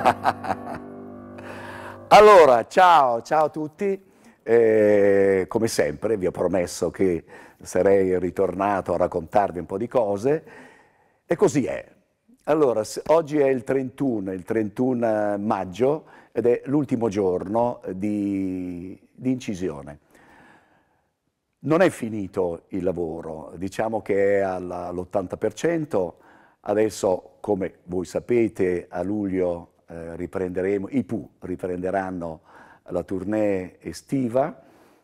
allora, ciao, ciao a tutti. E eh, come sempre vi ho promesso che sarei ritornato a raccontarvi un po' di cose e così è. Allora, oggi è il 31, il 31 maggio ed è l'ultimo giorno di, di incisione. Non è finito il lavoro, diciamo che è all'80%, adesso come voi sapete a luglio eh, riprenderemo, i Pooh riprenderanno la tournée estiva,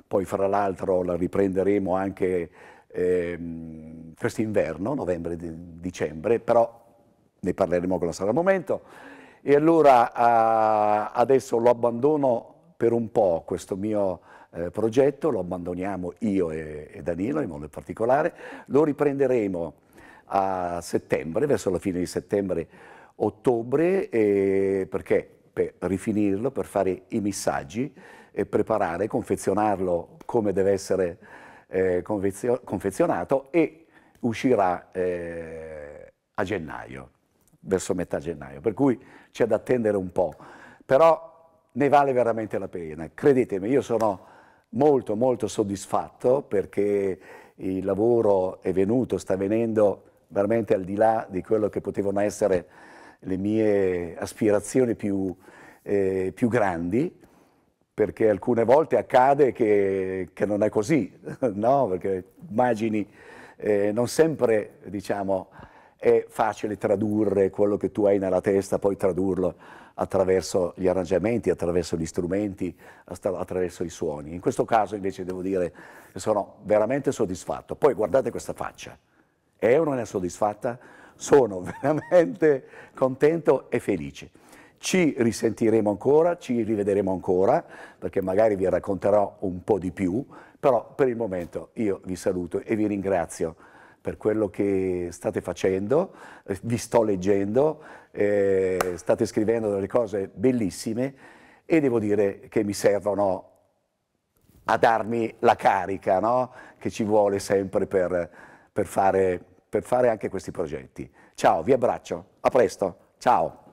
poi fra l'altro la riprenderemo anche ehm, quest'inverno, novembre-dicembre, però ne parleremo quando sarà il momento. E allora eh, adesso lo abbandono per un po' questo mio eh, progetto, lo abbandoniamo io e, e Danilo in modo particolare, lo riprenderemo a settembre, verso la fine di settembre ottobre eh, perché per rifinirlo, per fare i missaggi e preparare, confezionarlo come deve essere eh, confezionato e uscirà eh, a gennaio, verso metà gennaio, per cui c'è da attendere un po', però ne vale veramente la pena, credetemi, io sono molto molto soddisfatto perché il lavoro è venuto, sta venendo veramente al di là di quello che potevano essere le mie aspirazioni più, eh, più grandi, perché alcune volte accade che, che non è così, no? Perché immagini, eh, non sempre, diciamo, è facile tradurre quello che tu hai nella testa, poi tradurlo attraverso gli arrangiamenti, attraverso gli strumenti, attraverso i suoni. In questo caso invece devo dire che sono veramente soddisfatto. Poi guardate questa faccia. È o non è soddisfatta? sono veramente contento e felice. Ci risentiremo ancora, ci rivedremo ancora, perché magari vi racconterò un po' di più, però per il momento io vi saluto e vi ringrazio per quello che state facendo, eh, vi sto leggendo, eh, state scrivendo delle cose bellissime e devo dire che mi servono a darmi la carica no? che ci vuole sempre per, per fare per fare anche questi progetti. Ciao, vi abbraccio, a presto, ciao!